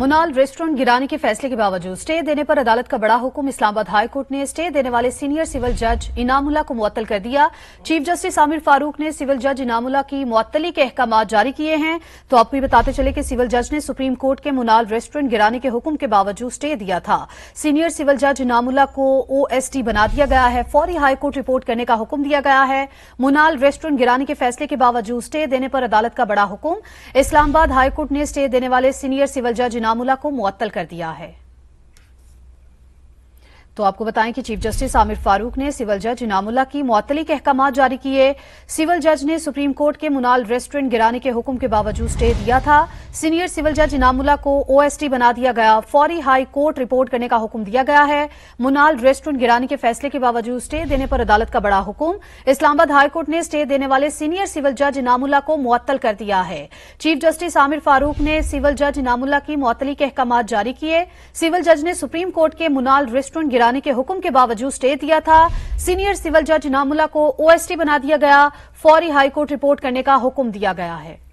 मुनाल restaurant गिराने के फैसले के बावजूद स्टे देने पर अदालत का बड़ा हुक्म इस्लामाबाद हाईकोर्ट ने स्टे देने वाले सीनियर सिविल जज इनामुल्ला को मुअत्तल कर दिया चीफ जस्टिस आमिर फारूक ने सिविल जज इनामुल्ला की मुअत्तली के अहकाम जारी किए हैं तो आपको ये बताते चले कि सिविल जज ने सुप्रीम कोर्ट के मुनाल रेस्टोरेंट गिराने के हुक्म के बावजूद स्टे दिया था सीनियर सिविल जज इनामुल्ला को ओएसटी बना दिया गया है फौरी हाईकोर्ट रिपोर्ट करने का हुक्म दिया गया है मुनाल रेस्टोरेंट गिराने के फैसले के बावजूद स्टे देने पर अदालत का बड़ा हुक्म इस्लामाबाद हाईकोर्ट ने स्टे देने वाले सीनियर सिविल जज इनाम अनामुला को मुअत्तल कर दिया है तो आपको बताएं कि चीफ जस्टिस आमिर फारूक ने सिविल जज इनामुल्ला की मुअतली के अहकाम जारी किए सिविल जज ने सुप्रीम कोर्ट के मुनाल रेस्टोरेंट गिराने के हुक्म के बावजूद स्टे दिया था सीनियर सिविल जज इनामुला को ओएसटी बना दिया गया फौरी हाई कोर्ट रिपोर्ट करने का हुक्म दिया गया है मुनाल रेस्टोरेंट गिराने के फैसले के बावजूद स्टे देने पर अदालत का बड़ा हुक्म इस्लामाबाद हाईकोर्ट ने स्टे देने वाले सीनियर सिविल जज इनामुला को मुअत्तल कर दिया है चीफ जस्टिस आमिर फारूक ने सिविल जज इनामुला की मअतली के अहकाम जारी किए सिविल जज ने सुप्रीम कोर्ट के मुनाल रेस्टोरेंट गिराने के हुक्म के बावजूद स्टे दिया था सीनियर सिविल जज इनामुला को ओएसटी बना दिया गया फौरी हाईकोर्ट रिपोर्ट करने का हुक्म दिया गया है